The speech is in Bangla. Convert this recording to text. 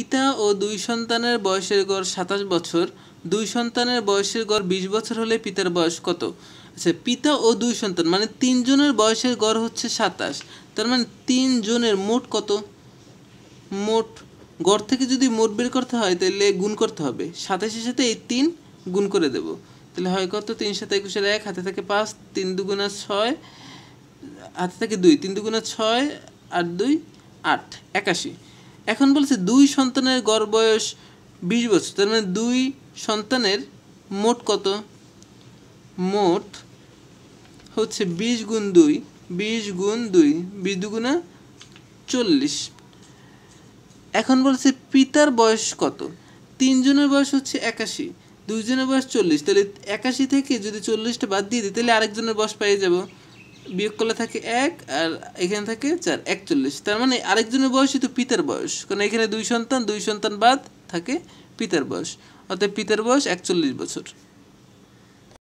পিতা ও দুই সন্তানের বয়সের গড় সাতাশ বছর দুই সন্তানের বয়সের গড় বিশ বছর হলে পিতার বয়স কত আচ্ছা পিতা ও দুই সন্তান মানে তিনজনের বয়সের গড় হচ্ছে সাতাশ তার মানে তিনজনের মোট কত মোট গড় থেকে যদি মোট বের করতে হয় তাহলে গুণ করতে হবে সাতাশের সাথে এই তিন গুণ করে দেব তাহলে হয় কত তিন সাথে একুশের এক হাতে থাকে পাঁচ তিন দুগুণা ছয় হাতে থাকে দুই তিন দুগুণা ছয় আর দুই আট একাশি এখন বলছে দুই সন্তানের গড় বয়স বিশ বছর তার মানে দুই সন্তানের মোট কত মোট হচ্ছে বিশ গুণ দুই বিশ গুণ দুই বিশ দুগুণা চল্লিশ এখন বলছে পিতার বয়স কত তিনজনের বয়স হচ্ছে একাশি দুইজনের বয়স চল্লিশ তাহলে একাশি থেকে যদি চল্লিশটা বাদ দিয়ে দিই তাহলে আরেকজনের বয়স পেয়ে যাবো বিয়োগ করলে থাকে এক আর এখানে থাকে চার একচল্লিশ তার মানে আরেকজনের বয়স তো পিতার বয়স কারণ এখানে দুই সন্তান দুই সন্তান বাদ থাকে পিতার বয়স অর্থাৎ পিতার বয়স একচল্লিশ বছর